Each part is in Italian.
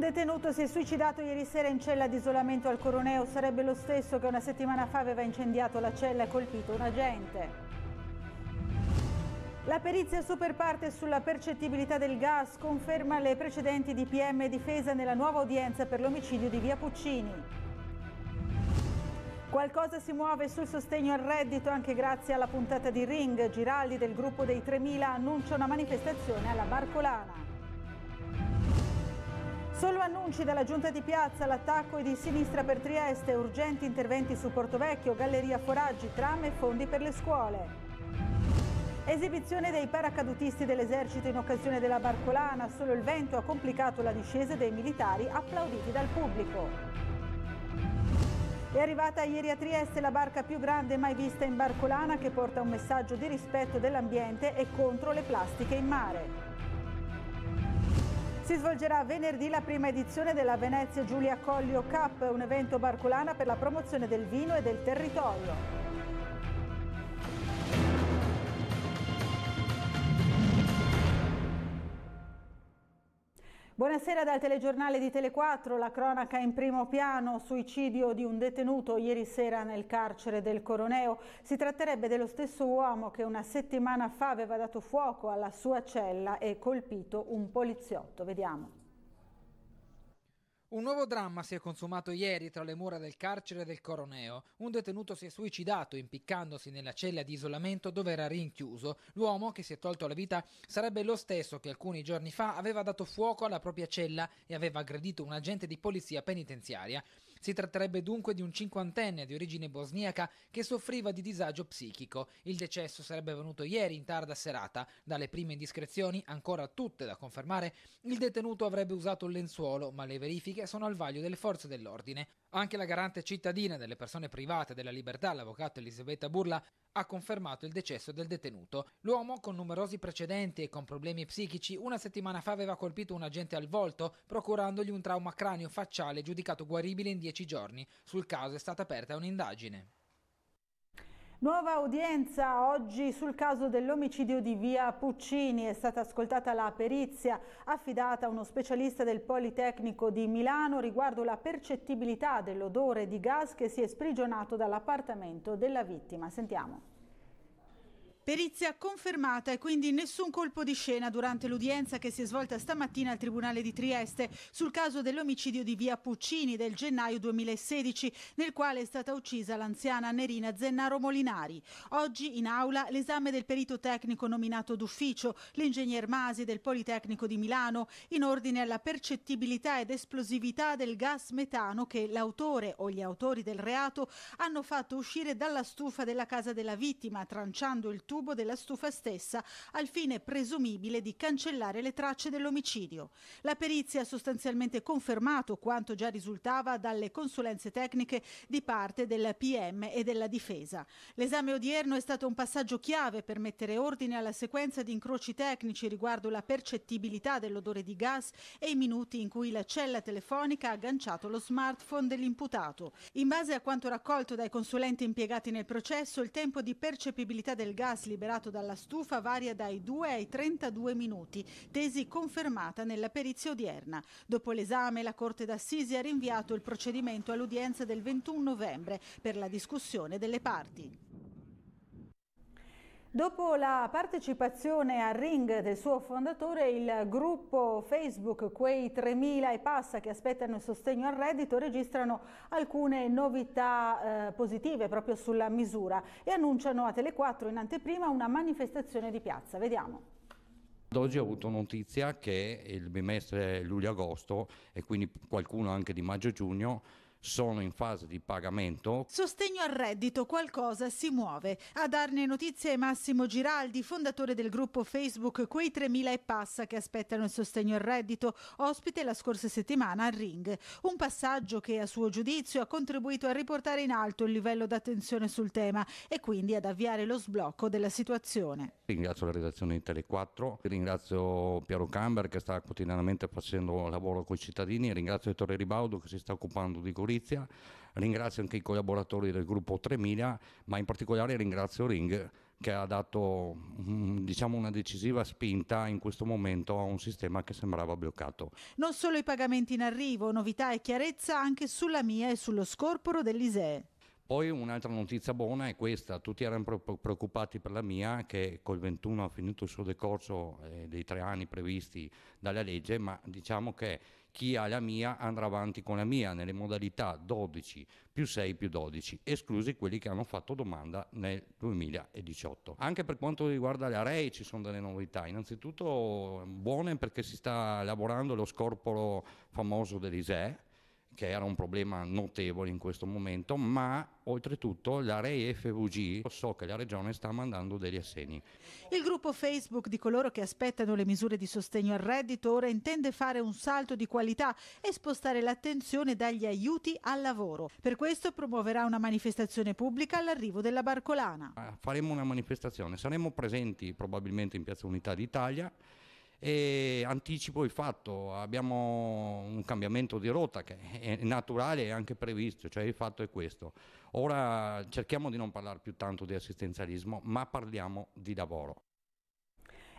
detenuto si è suicidato ieri sera in cella di isolamento al Coroneo. Sarebbe lo stesso che una settimana fa aveva incendiato la cella e colpito un agente. La perizia super parte sulla percettibilità del gas conferma le precedenti di PM difesa nella nuova udienza per l'omicidio di Via Puccini. Qualcosa si muove sul sostegno al reddito anche grazie alla puntata di Ring. Giraldi del gruppo dei 3.000 annuncia una manifestazione alla Barcolana. Solo annunci dalla giunta di piazza, l'attacco è di sinistra per Trieste, urgenti interventi su Portovecchio, galleria foraggi, tram e fondi per le scuole. Esibizione dei paracadutisti dell'esercito in occasione della Barcolana, solo il vento ha complicato la discesa dei militari applauditi dal pubblico. È arrivata ieri a Trieste la barca più grande mai vista in Barcolana che porta un messaggio di rispetto dell'ambiente e contro le plastiche in mare. Si svolgerà venerdì la prima edizione della Venezia Giulia Collio Cup, un evento barcolana per la promozione del vino e del territorio. Buonasera dal telegiornale di Tele4, la cronaca in primo piano, suicidio di un detenuto ieri sera nel carcere del Coroneo. Si tratterebbe dello stesso uomo che una settimana fa aveva dato fuoco alla sua cella e colpito un poliziotto. Vediamo. Un nuovo dramma si è consumato ieri tra le mura del carcere del Coroneo. Un detenuto si è suicidato impiccandosi nella cella di isolamento dove era rinchiuso. L'uomo che si è tolto la vita sarebbe lo stesso che alcuni giorni fa aveva dato fuoco alla propria cella e aveva aggredito un agente di polizia penitenziaria. Si tratterebbe dunque di un cinquantenne di origine bosniaca che soffriva di disagio psichico. Il decesso sarebbe avvenuto ieri in tarda serata. Dalle prime indiscrezioni, ancora tutte da confermare, il detenuto avrebbe usato il lenzuolo, ma le verifiche sono al vaglio delle forze dell'ordine. Anche la garante cittadina delle persone private della libertà, l'avvocato Elisabetta Burla, ha confermato il decesso del detenuto. L'uomo, con numerosi precedenti e con problemi psichici, una settimana fa aveva colpito un agente al volto, procurandogli un trauma cranio-facciale giudicato guaribile in dieci giorni. Sul caso è stata aperta un'indagine. Nuova udienza oggi sul caso dell'omicidio di via Puccini. È stata ascoltata la perizia affidata a uno specialista del Politecnico di Milano riguardo la percettibilità dell'odore di gas che si è sprigionato dall'appartamento della vittima. Sentiamo. Perizia confermata e quindi nessun colpo di scena durante l'udienza che si è svolta stamattina al Tribunale di Trieste sul caso dell'omicidio di via Puccini del gennaio 2016 nel quale è stata uccisa l'anziana Nerina Zennaro Molinari. Oggi in aula l'esame del perito tecnico nominato d'ufficio, l'ingegner Masi del Politecnico di Milano, in ordine alla percettibilità ed esplosività del gas metano che l'autore o gli autori del reato hanno fatto uscire dalla stufa della casa della vittima, tranciando il tubo della stufa stessa al fine presumibile di cancellare le tracce dell'omicidio. La perizia ha sostanzialmente confermato quanto già risultava dalle consulenze tecniche di parte del PM e della difesa. L'esame odierno è stato un passaggio chiave per mettere ordine alla sequenza di incroci tecnici riguardo la percettibilità dell'odore di gas e i minuti in cui la cella telefonica ha agganciato lo smartphone dell'imputato. In base a quanto raccolto dai consulenti impiegati nel processo, il tempo di percepibilità del gas gas liberato dalla stufa varia dai 2 ai 32 minuti, tesi confermata nella perizia odierna. Dopo l'esame la Corte d'Assisi ha rinviato il procedimento all'udienza del 21 novembre per la discussione delle parti. Dopo la partecipazione al ring del suo fondatore, il gruppo Facebook, quei 3.000 e passa che aspettano il sostegno al reddito, registrano alcune novità eh, positive proprio sulla misura e annunciano a Tele4 in anteprima una manifestazione di piazza. Vediamo. Ad oggi ho avuto notizia che il bimestre luglio-agosto e quindi qualcuno anche di maggio-giugno sono in fase di pagamento. Sostegno al reddito, qualcosa si muove. A darne notizie è Massimo Giraldi, fondatore del gruppo Facebook Quei 3.000 e passa che aspettano il sostegno al reddito, ospite la scorsa settimana al Ring. Un passaggio che a suo giudizio ha contribuito a riportare in alto il livello d'attenzione sul tema e quindi ad avviare lo sblocco della situazione. Ringrazio la redazione di Tele4, ringrazio Piero Camber che sta quotidianamente facendo lavoro con i cittadini e ringrazio Ettore Ribaudo che si sta occupando di Corriere Maurizia, ringrazio anche i collaboratori del gruppo 3000, ma in particolare ringrazio Ring che ha dato mm, diciamo, una decisiva spinta in questo momento a un sistema che sembrava bloccato. Non solo i pagamenti in arrivo, novità e chiarezza anche sulla mia e sullo scorporo dell'ISEE. Poi un'altra notizia buona è questa, tutti erano preoccupati per la mia che col 21 ha finito il suo decorso eh, dei tre anni previsti dalla legge, ma diciamo che chi ha la mia andrà avanti con la mia nelle modalità 12 più 6 più 12, esclusi quelli che hanno fatto domanda nel 2018. Anche per quanto riguarda la REI ci sono delle novità, innanzitutto buone perché si sta lavorando lo scorporo famoso dell'ISEE che era un problema notevole in questo momento, ma oltretutto la REI FVG so che la regione sta mandando degli assegni. Il gruppo Facebook di coloro che aspettano le misure di sostegno al reddito ora intende fare un salto di qualità e spostare l'attenzione dagli aiuti al lavoro. Per questo promuoverà una manifestazione pubblica all'arrivo della Barcolana. Ah, faremo una manifestazione, saremo presenti probabilmente in Piazza Unità d'Italia e anticipo il fatto, abbiamo un cambiamento di rotta che è naturale e anche previsto, cioè il fatto è questo. Ora cerchiamo di non parlare più tanto di assistenzialismo, ma parliamo di lavoro.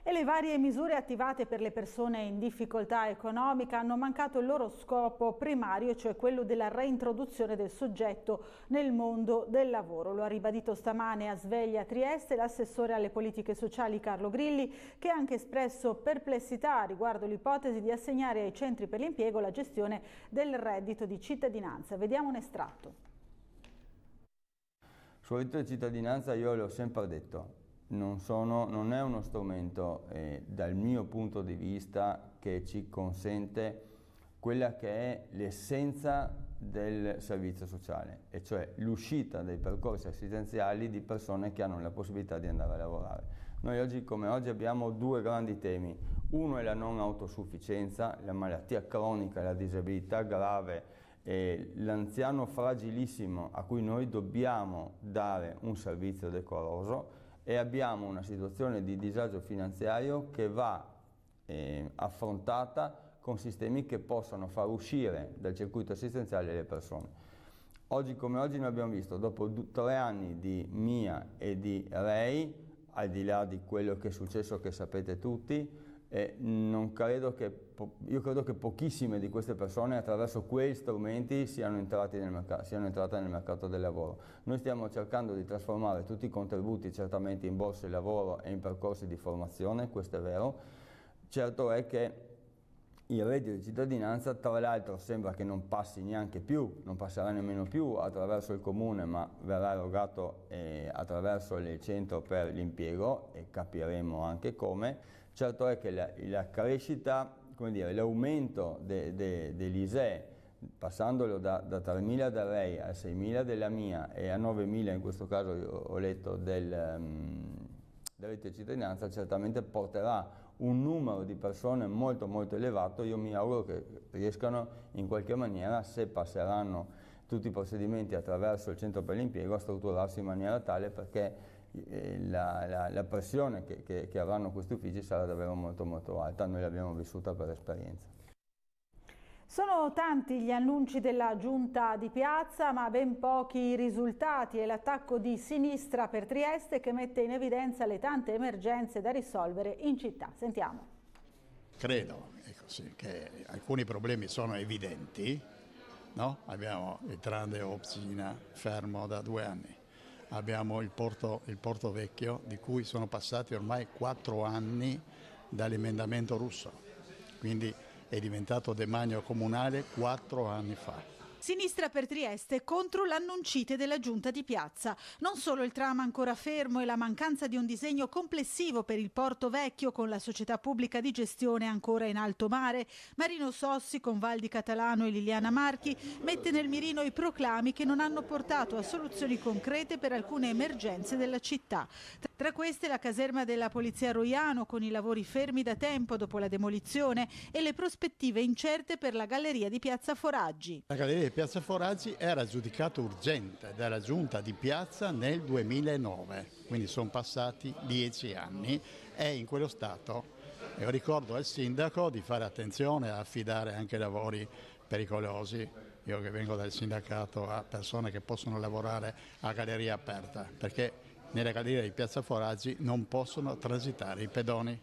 E le varie misure attivate per le persone in difficoltà economica hanno mancato il loro scopo primario, cioè quello della reintroduzione del soggetto nel mondo del lavoro. Lo ha ribadito stamane a Sveglia Trieste l'assessore alle politiche sociali Carlo Grilli, che ha anche espresso perplessità riguardo l'ipotesi di assegnare ai centri per l'impiego la gestione del reddito di cittadinanza. Vediamo un estratto. Sul reddito di cittadinanza io l'ho sempre detto, non, sono, non è uno strumento eh, dal mio punto di vista che ci consente quella che è l'essenza del servizio sociale, e cioè l'uscita dai percorsi assistenziali di persone che hanno la possibilità di andare a lavorare. Noi oggi come oggi abbiamo due grandi temi, uno è la non autosufficienza, la malattia cronica, la disabilità grave, eh, l'anziano fragilissimo a cui noi dobbiamo dare un servizio decoroso, e abbiamo una situazione di disagio finanziario che va eh, affrontata con sistemi che possano far uscire dal circuito assistenziale le persone. Oggi come oggi noi abbiamo visto, dopo tre anni di Mia e di Ray, al di là di quello che è successo che sapete tutti, eh, credo po- io credo che pochissime di queste persone attraverso quei strumenti siano, nel siano entrate nel mercato del lavoro. Noi stiamo cercando di trasformare tutti i contributi certamente in borse di lavoro e in percorsi di formazione, questo è vero. Certo è che il reddito di cittadinanza tra l'altro sembra che non passi neanche più, non passerà nemmeno più attraverso il comune ma verrà erogato eh, attraverso il centro per l'impiego e capiremo anche come Certo è che la, la crescita, come dire, l'aumento de, de, dell'ISE, passandolo da, da 3.000 da lei a 6.000 della mia e a 9.000 in questo caso ho letto del... Um, ehm, diritto di cittadinanza certamente porterà un numero di persone molto molto elevato, io mi auguro che riescano in qualche maniera, se passeranno tutti i procedimenti attraverso il centro per l'impiego, a strutturarsi in maniera tale perché eh, la, la, la, pressione che, che, che avranno questi uffici sarà davvero molto molto alta, noi l'abbiamo vissuta per esperienza. Sono tanti gli annunci della giunta di piazza ma ben pochi i risultati e l'attacco di sinistra per Trieste che mette in evidenza le tante emergenze da risolvere in città. Sentiamo. Credo così, ecco, che alcuni problemi sono evidenti, no? abbiamo il trande Opsina fermo da due anni, abbiamo il porto, il porto Vecchio di cui sono passati ormai quattro anni dall'emendamento russo, quindi è diventato demanio comunale quattro anni fa. Sinistra per Trieste contro l'annuncite della giunta di piazza. Non solo il trama ancora fermo e la mancanza di un disegno complessivo per il porto vecchio con la società pubblica di gestione ancora in alto mare, Marino Sossi con Valdi Catalano e Liliana Marchi mette nel mirino i proclami che non hanno portato a soluzioni concrete per alcune emergenze della città. Tra queste la caserma della Polizia Roiano con i lavori fermi da tempo dopo la demolizione e le prospettive incerte per la galleria di Piazza Foraggi. La galleria Piazza Foraggi era giudicato urgente dalla giunta di Piazza nel 2009, quindi sono passati dieci anni, è in quello stato. Io ricordo al sindaco di fare attenzione a affidare anche lavori pericolosi. Io che vengo dal sindacato a persone che possono lavorare a galleria aperta, perché nella galleria di Piazza Foraggi non possono transitare i pedoni.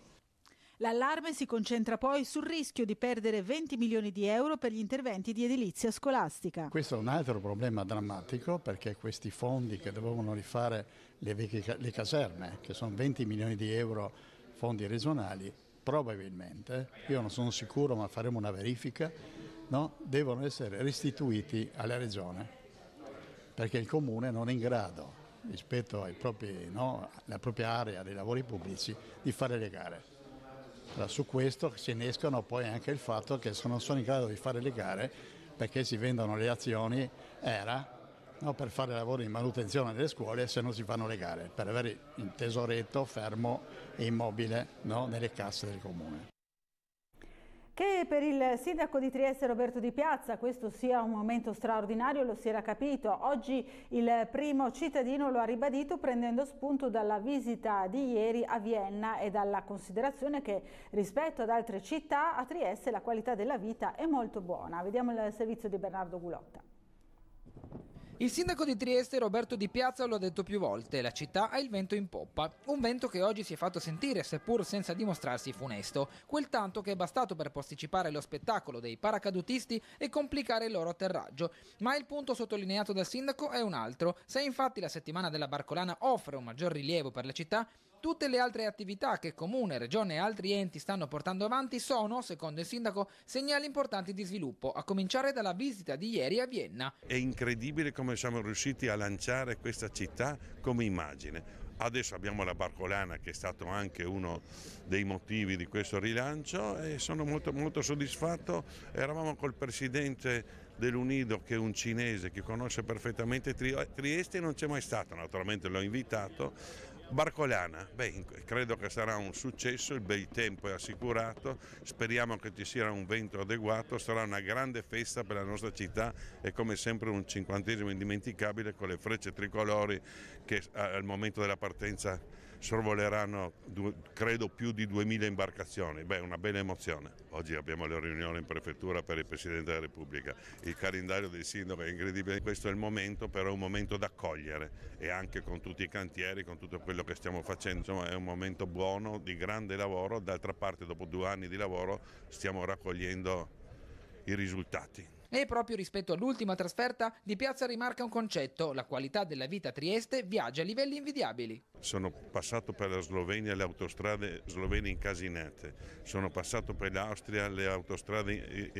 L'allarme si concentra poi sul rischio di perdere 20 milioni di euro per gli interventi di edilizia scolastica. Questo è un altro problema drammatico perché questi fondi che dovevano rifare le, vecchie, le caserme, che sono 20 milioni di euro fondi regionali, probabilmente, io non sono sicuro ma faremo una verifica, no? devono essere restituiti alla regione perché il comune non è in grado rispetto propri, no, alla propria area dei lavori pubblici di fare le gare. Allora, su questo si innescano poi anche il fatto che se non sono in grado di fare le gare perché si vendono le azioni era no, per fare lavori di manutenzione delle scuole se non si fanno le gare, per avere il tesoretto fermo e immobile no, nelle casse del comune. Che per il sindaco di Trieste Roberto Di Piazza questo sia un momento straordinario lo si era capito. Oggi il primo cittadino lo ha ribadito prendendo spunto dalla visita di ieri a Vienna e dalla considerazione che rispetto ad altre città a Trieste la qualità della vita è molto buona. Vediamo il servizio di Bernardo Gulotta. Il sindaco di Trieste Roberto Di Piazza lo ha detto più volte, la città ha il vento in poppa, un vento che oggi si è fatto sentire seppur senza dimostrarsi funesto, quel tanto che è bastato per posticipare lo spettacolo dei paracadutisti e complicare il loro atterraggio. Ma il punto sottolineato dal sindaco è un altro, se infatti la settimana della Barcolana offre un maggior rilievo per la città, Tutte le altre attività che Comune, Regione e altri enti stanno portando avanti sono, secondo il sindaco, segnali importanti di sviluppo, a cominciare dalla visita di ieri a Vienna. È incredibile come siamo riusciti a lanciare questa città come immagine. Adesso abbiamo la Barcolana che è stato anche uno dei motivi di questo rilancio e sono molto, molto soddisfatto. Eravamo col presidente dell'Unido che è un cinese che conosce perfettamente Trieste, non c'è mai stato, naturalmente l'ho invitato Barcolana, beh, credo che sarà un successo, il bel tempo è assicurato, speriamo che ci sia un vento adeguato, sarà una grande festa per la nostra città e come sempre un cinquantesimo indimenticabile con le frecce tricolori che al momento della partenza sorvoleranno credo più di 2000 imbarcazioni. Beh, una bella emozione. Oggi abbiamo la riunione in prefettura per il Presidente della Repubblica. Il calendario del sindaco è incredibile. Questo è il momento, però è un momento da cogliere e anche con tutti i cantieri, con tutto quello che stiamo facendo, insomma è un momento buono di grande lavoro. D'altra parte dopo due anni di lavoro stiamo raccogliendo i risultati. E proprio rispetto all'ultima trasferta, Di Piazza rimarca un concetto, la qualità della vita a Trieste viaggia a livelli invidiabili. Sono passato per la Slovenia le autostrade slovene incasinate, sono passato per l'Austria le autostrade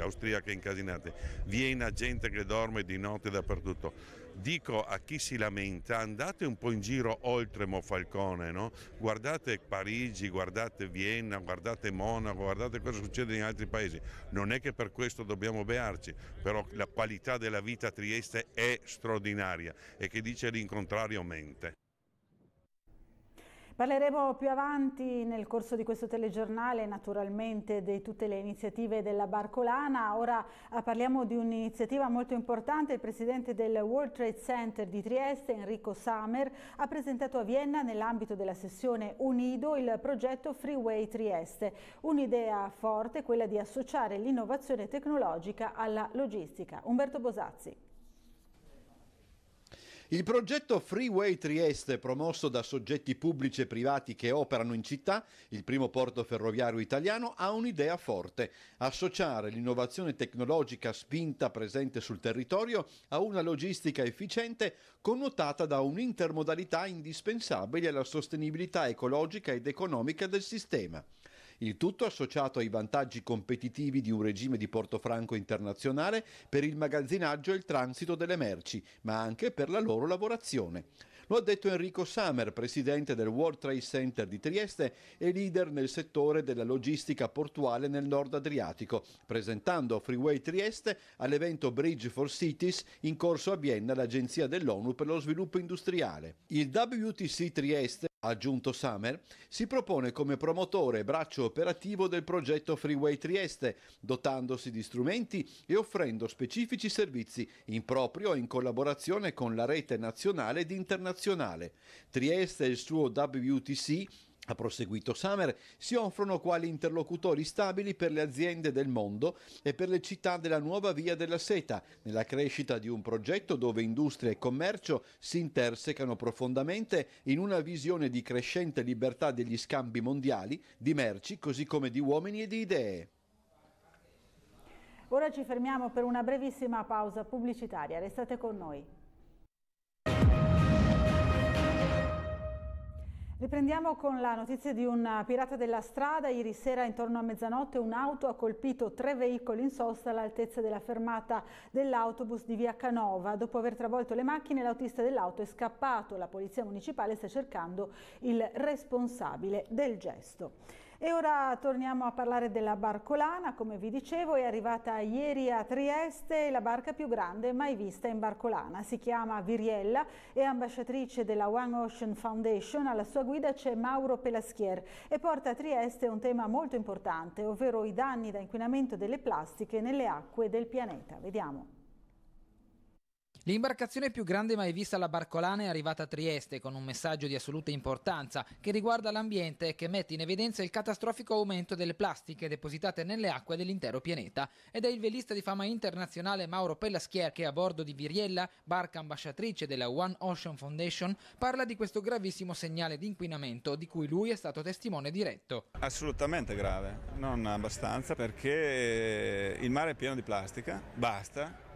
austriache incasinate, Viene gente che dorme di notte dappertutto dico a chi si lamenta andate un po' in giro oltre Monfalcone, no? guardate Parigi, guardate Vienna, guardate Monaco, guardate cosa succede in altri paesi. Non è che per questo dobbiamo bearci, però la qualità della vita a Trieste è straordinaria e chi dice l'incontrario mente. Parleremo più avanti nel corso di questo telegiornale naturalmente di tutte le iniziative della Barcolana. Ora eh, parliamo di un'iniziativa molto importante. Il presidente del World Trade Center di Trieste, Enrico Samer, ha presentato a Vienna nell'ambito della sessione Unido il progetto Freeway Trieste. Un'idea forte, quella di associare l'innovazione tecnologica alla logistica. Umberto Bosazzi. Il progetto Freeway Trieste, promosso da soggetti pubblici e privati che operano in città, il primo porto ferroviario italiano, ha un'idea forte, associare l'innovazione tecnologica spinta presente sul territorio a una logistica efficiente connotata da un'intermodalità indispensabile alla sostenibilità ecologica ed economica del sistema. Il tutto associato ai vantaggi competitivi di un regime di Porto Franco internazionale per il magazzinaggio e il transito delle merci, ma anche per la loro lavorazione. Lo ha detto Enrico Samer, presidente del World Trade Center di Trieste e leader nel settore della logistica portuale nel nord Adriatico, presentando Freeway Trieste all'evento Bridge for Cities in corso a Vienna all'Agenzia dell'ONU per lo sviluppo industriale. Il WTC Trieste aggiunto Summer, si propone come promotore e braccio operativo del progetto Freeway Trieste, dotandosi di strumenti e offrendo specifici servizi in proprio e in collaborazione con la rete nazionale ed internazionale. Trieste e il suo WTC ha proseguito Summer, si offrono quali interlocutori stabili per le aziende del mondo e per le città della nuova via della seta, nella crescita di un progetto dove industria e commercio si intersecano profondamente in una visione di crescente libertà degli scambi mondiali, di merci così come di uomini e di idee. Ora ci fermiamo per una brevissima pausa pubblicitaria, restate con noi. Riprendiamo con la notizia di un pirata della strada. Ieri sera intorno a mezzanotte un'auto ha colpito tre veicoli in sosta all'altezza della fermata dell'autobus di via Canova. Dopo aver travolto le macchine l'autista dell'auto è scappato. La polizia municipale sta cercando il responsabile del gesto. E ora torniamo a parlare della Barcolana, come vi dicevo è arrivata ieri a Trieste la barca più grande mai vista in Barcolana, si chiama Viriella, è ambasciatrice della One Ocean Foundation, alla sua guida c'è Mauro Pelaschier e porta a Trieste un tema molto importante, ovvero i danni da inquinamento delle plastiche nelle acque del pianeta. Vediamo. L'imbarcazione più grande mai vista alla Barcolana è arrivata a Trieste con un messaggio di assoluta importanza che riguarda l'ambiente e che mette in evidenza il catastrofico aumento delle plastiche depositate nelle acque dell'intero pianeta. Ed è il velista di fama internazionale Mauro Pellaschier che a bordo di Viriella, barca ambasciatrice della One Ocean Foundation, parla di questo gravissimo segnale di inquinamento di cui lui è stato testimone diretto. Assolutamente grave, non abbastanza perché il mare è pieno di plastica, basta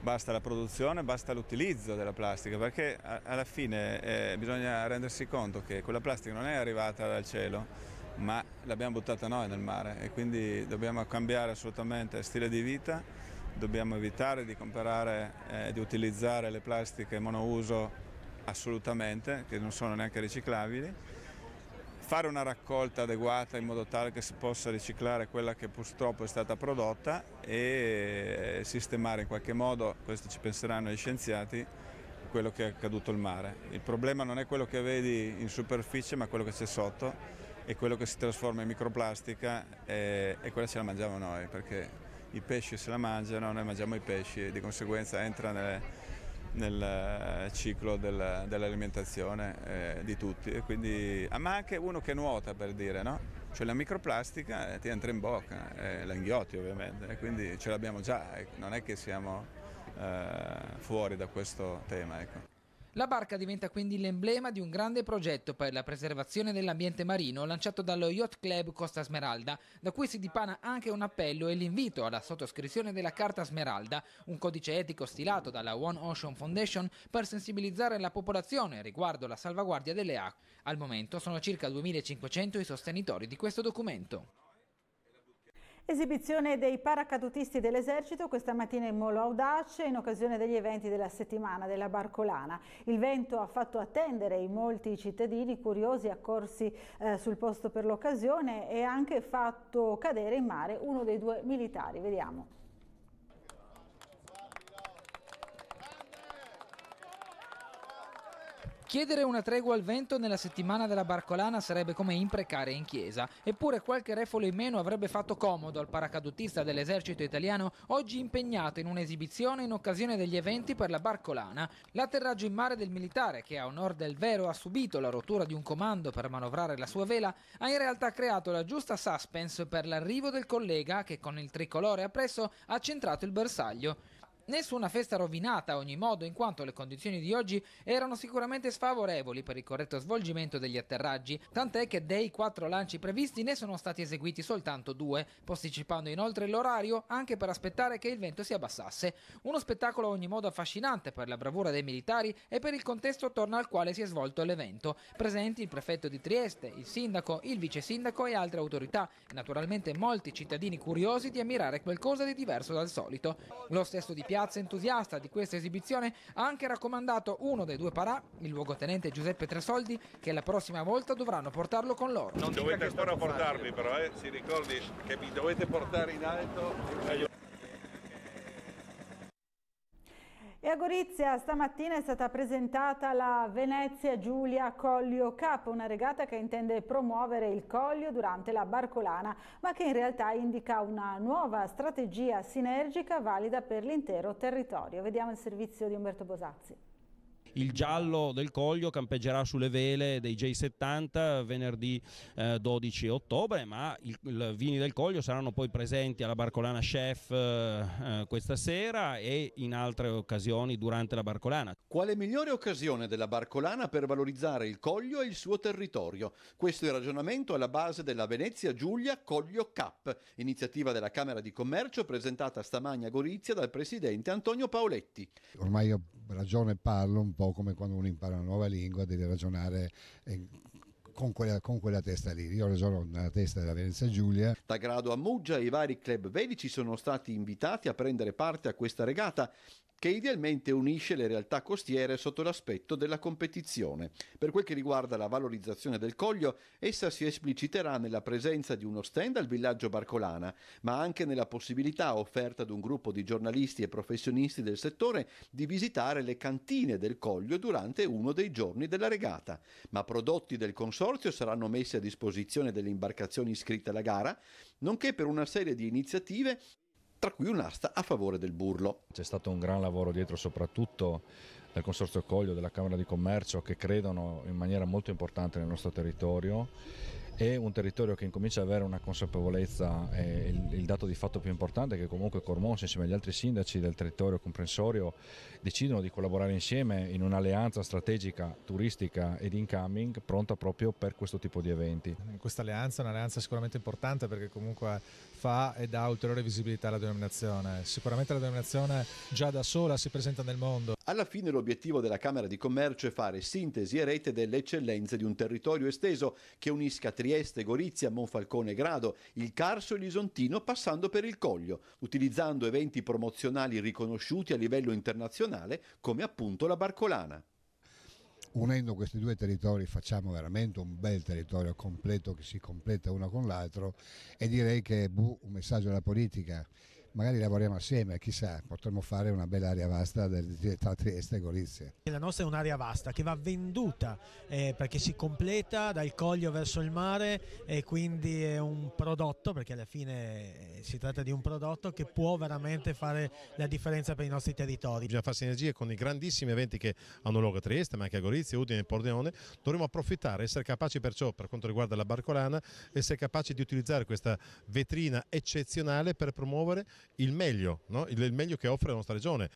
basta la produzione, basta l'utilizzo della plastica, perché alla fine eh, bisogna rendersi conto che quella plastica non è arrivata dal cielo, ma l'abbiamo buttata noi nel mare e quindi dobbiamo cambiare assolutamente stile di vita, dobbiamo evitare di comprare e eh, di utilizzare le plastiche monouso assolutamente, che non sono neanche riciclabili fare una raccolta adeguata in modo tale che si possa riciclare quella che purtroppo è stata prodotta e sistemare in qualche modo, questo ci penseranno gli scienziati, quello che è accaduto al mare. Il problema non è quello che vedi in superficie ma quello che c'è sotto e quello che si trasforma in microplastica e, eh, e quella ce la mangiamo noi perché i pesci se la mangiano, noi mangiamo i pesci e di conseguenza entra nelle nel eh, ciclo del, dell'alimentazione eh, di tutti, quindi, ah, ma anche uno che nuota per dire, no? cioè la microplastica eh, ti entra in bocca, eh, la inghiotti ovviamente, quindi ce l'abbiamo già, ecco. non è che siamo eh, fuori da questo tema. Ecco. La barca diventa quindi l'emblema di un grande progetto per la preservazione dell'ambiente marino lanciato dallo Yacht Club Costa Smeralda, da cui si dipana anche un appello e l'invito alla sottoscrizione della Carta Smeralda, un codice etico stilato dalla One Ocean Foundation per sensibilizzare la popolazione riguardo la salvaguardia delle acque. Al momento sono circa 2500 i sostenitori di questo documento. Esibizione dei paracadutisti dell'esercito questa mattina in Molo Audace in occasione degli eventi della settimana della Barcolana. Il vento ha fatto attendere i molti cittadini curiosi accorsi eh, sul posto per l'occasione e ha anche fatto cadere in mare uno dei due militari. Vediamo. Chiedere una tregua al vento nella settimana della Barcolana sarebbe come imprecare in chiesa, eppure qualche refolo in meno avrebbe fatto comodo al paracadutista dell'esercito italiano oggi impegnato in un'esibizione in occasione degli eventi per la Barcolana. L'atterraggio in mare del militare, che a onor del vero ha subito la rottura di un comando per manovrare la sua vela, ha in realtà creato la giusta suspense per l'arrivo del collega che con il tricolore appresso ha centrato il bersaglio nessuna festa rovinata a ogni modo, in quanto le condizioni di oggi erano sicuramente sfavorevoli per il corretto svolgimento degli atterraggi, tant'è che dei quattro lanci previsti ne sono stati eseguiti soltanto due, posticipando inoltre l'orario anche per aspettare che il vento si abbassasse. Uno spettacolo a ogni modo affascinante per la bravura dei militari e per il contesto attorno al quale si è svolto l'evento. Presenti il prefetto di Trieste, il sindaco, il vice sindaco e altre autorità, naturalmente molti cittadini curiosi di ammirare qualcosa di diverso dal solito. Lo stesso di Piazza piazza entusiasta di questa esibizione ha anche raccomandato uno dei due parà, il luogotenente Giuseppe Tresoldi, che la prossima volta dovranno portarlo con loro. Non dovete ancora portarmi però, eh? si ricordi che mi dovete portare in alto. E a Gorizia stamattina è stata presentata la Venezia Giulia Collio Cup, una regata che intende promuovere il Collio durante la Barcolana, ma che in realtà indica una nuova strategia sinergica valida per l'intero territorio. Vediamo il servizio di Umberto Bosazzi il giallo del Coglio campeggerà sulle vele dei J70 venerdì eh, 12 ottobre, ma i vini del Coglio saranno poi presenti alla Barcolana Chef eh, eh, questa sera e in altre occasioni durante la Barcolana. Quale migliore occasione della Barcolana per valorizzare il Coglio e il suo territorio? Questo è il ragionamento alla base della Venezia Giulia Coglio Cup, iniziativa della Camera di Commercio presentata stamagna a Gorizia dal presidente Antonio Paoletti. Ormai ho ragione parlo un po' po' come quando uno impara una nuova lingua, deve ragionare eh, con quella, con quella, testa lì. Io ragiono nella testa della Venezia Giulia. Da Grado a Muggia i vari club vedici sono stati invitati a prendere parte a questa regata che idealmente unisce le realtà costiere sotto l'aspetto della competizione. Per quel che riguarda la valorizzazione del coglio, essa si espliciterà nella presenza di uno stand al villaggio Barcolana, ma anche nella possibilità offerta ad un gruppo di giornalisti e professionisti del settore di visitare le cantine del coglio durante uno dei giorni della regata. Ma prodotti del consorzio saranno messi a disposizione delle imbarcazioni iscritte alla gara, nonché per una serie di iniziative tra cui un'asta a favore del burlo. C'è stato un gran lavoro dietro soprattutto del Consorzio Coglio, della Camera di Commercio che credono in maniera molto importante nel nostro territorio è un territorio che incomincia ad avere una consapevolezza, eh, il, il, dato di fatto più importante è che comunque Cormons insieme agli altri sindaci del territorio comprensorio decidono di collaborare insieme in un'alleanza strategica turistica ed incoming pronta proprio per questo tipo di eventi. Questa alleanza è un'alleanza sicuramente importante perché comunque fa e dà ulteriore visibilità alla denominazione. Sicuramente la denominazione già da sola si presenta nel mondo alla fine l'obiettivo della Camera di Commercio è fare sintesi e rete delle eccellenze di un territorio esteso che unisca Trieste, Gorizia, Monfalcone e Grado, il Carso e l'Isontino passando per il Coglio, utilizzando eventi promozionali riconosciuti a livello internazionale come appunto la Barcolana unendo questi due territori facciamo veramente un bel territorio completo che si completa uno con l'altro e direi che è un messaggio alla politica magari lavoriamo assieme, chissà, potremmo fare una bella area vasta tra Trieste e Gorizia. La nostra è un'area vasta che va venduta eh, perché si completa dal Coglio verso il mare e quindi è un prodotto, perché alla fine eh, si tratta di un prodotto che può veramente fare la differenza per i nostri territori. Bisogna fare sinergie con i grandissimi eventi che hanno luogo a Trieste, ma anche a Gorizia, Udine e Pordenone. Dovremmo approfittare, essere capaci perciò per quanto riguarda la Barcolana, essere capaci di utilizzare questa vetrina eccezionale per promuovere il meglio, no? il, il meglio che offre la nostra regione.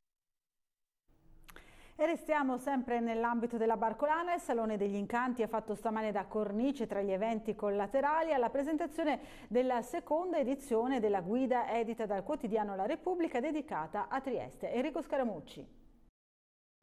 E restiamo sempre nell'ambito della Barcolana, il Salone degli Incanti ha fatto stamane da cornice tra gli eventi collaterali alla presentazione della seconda edizione della guida edita dal quotidiano La Repubblica dedicata a Trieste. Enrico Scaramucci.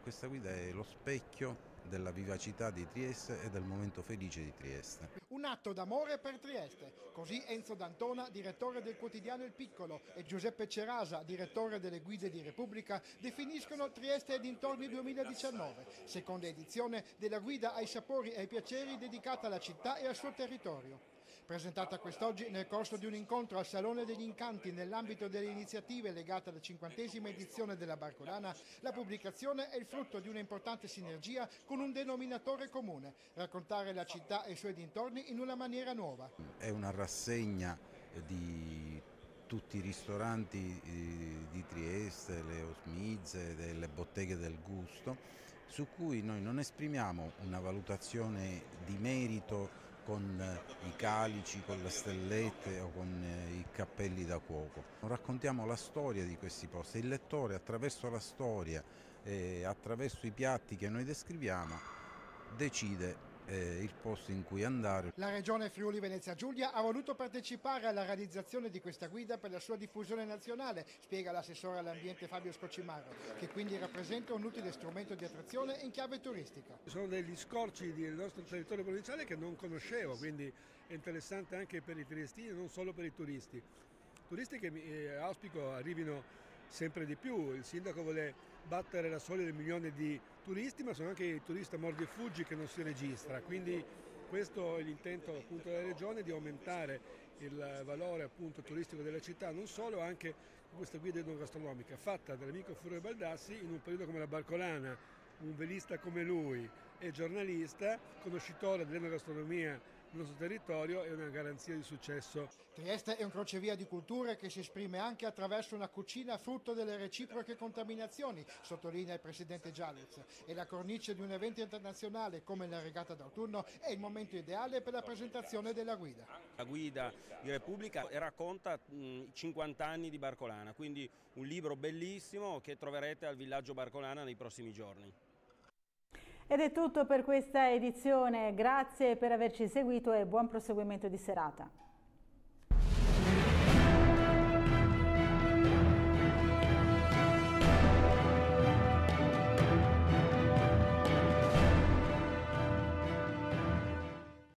Questa guida è lo specchio della vivacità di Trieste e del momento felice di Trieste. Un atto d'amore per Trieste, così Enzo D'Antona, direttore del quotidiano Il Piccolo, e Giuseppe Cerasa, direttore delle Guide di Repubblica, definiscono Trieste ed intorni 2019, seconda edizione della guida ai sapori e ai piaceri dedicata alla città e al suo territorio presentata quest'oggi nel corso di un incontro al Salone degli Incanti nell'ambito delle iniziative legate alla cinquantesima edizione della Barcolana, la pubblicazione è il frutto di un'importante sinergia con un denominatore comune, raccontare la città e i suoi dintorni in una maniera nuova. È una rassegna di tutti i ristoranti eh, di Trieste, le osmize, delle botteghe del gusto, su cui noi non esprimiamo una valutazione di merito con eh, i calici, con le stellette o con eh, i cappelli da cuoco. Raccontiamo la storia di questi posti il lettore attraverso la storia e eh, attraverso i piatti che noi descriviamo decide eh, il posto in cui andare. La Regione Friuli Venezia Giulia ha voluto partecipare alla realizzazione di questa guida per la sua diffusione nazionale, spiega l'assessore all'ambiente Fabio Scoccimaro, che quindi rappresenta un utile strumento di attrazione in chiave turistica. Sono degli scorci del nostro territorio provinciale che non conoscevo, quindi è interessante anche per i triestini, non solo per i turisti. Turisti che eh, auspico arrivino sempre di più, il sindaco vuole battere la soglia del milione di turisti, ma sono anche i turisti mordi e fuggi che non si registra. Quindi questo è l'intento appunto della Regione di aumentare il valore appunto turistico della città, non solo, anche questa guida enogastronomica fatta dall'amico Furio Baldassi in un periodo come la Barcolana, un velista come lui e giornalista, conoscitore dell'enogastronomia il nostro territorio è una garanzia di successo. Trieste è un crocevia di culture che si esprime anche attraverso una cucina frutto delle reciproche contaminazioni, sottolinea il presidente Gialez. E la cornice di un evento internazionale come la regata d'autunno è il momento ideale per la presentazione della guida. La guida di Repubblica racconta 50 anni di Barcolana, quindi un libro bellissimo che troverete al villaggio Barcolana nei prossimi giorni. Ed è tutto per questa edizione, grazie per averci seguito e buon proseguimento di serata.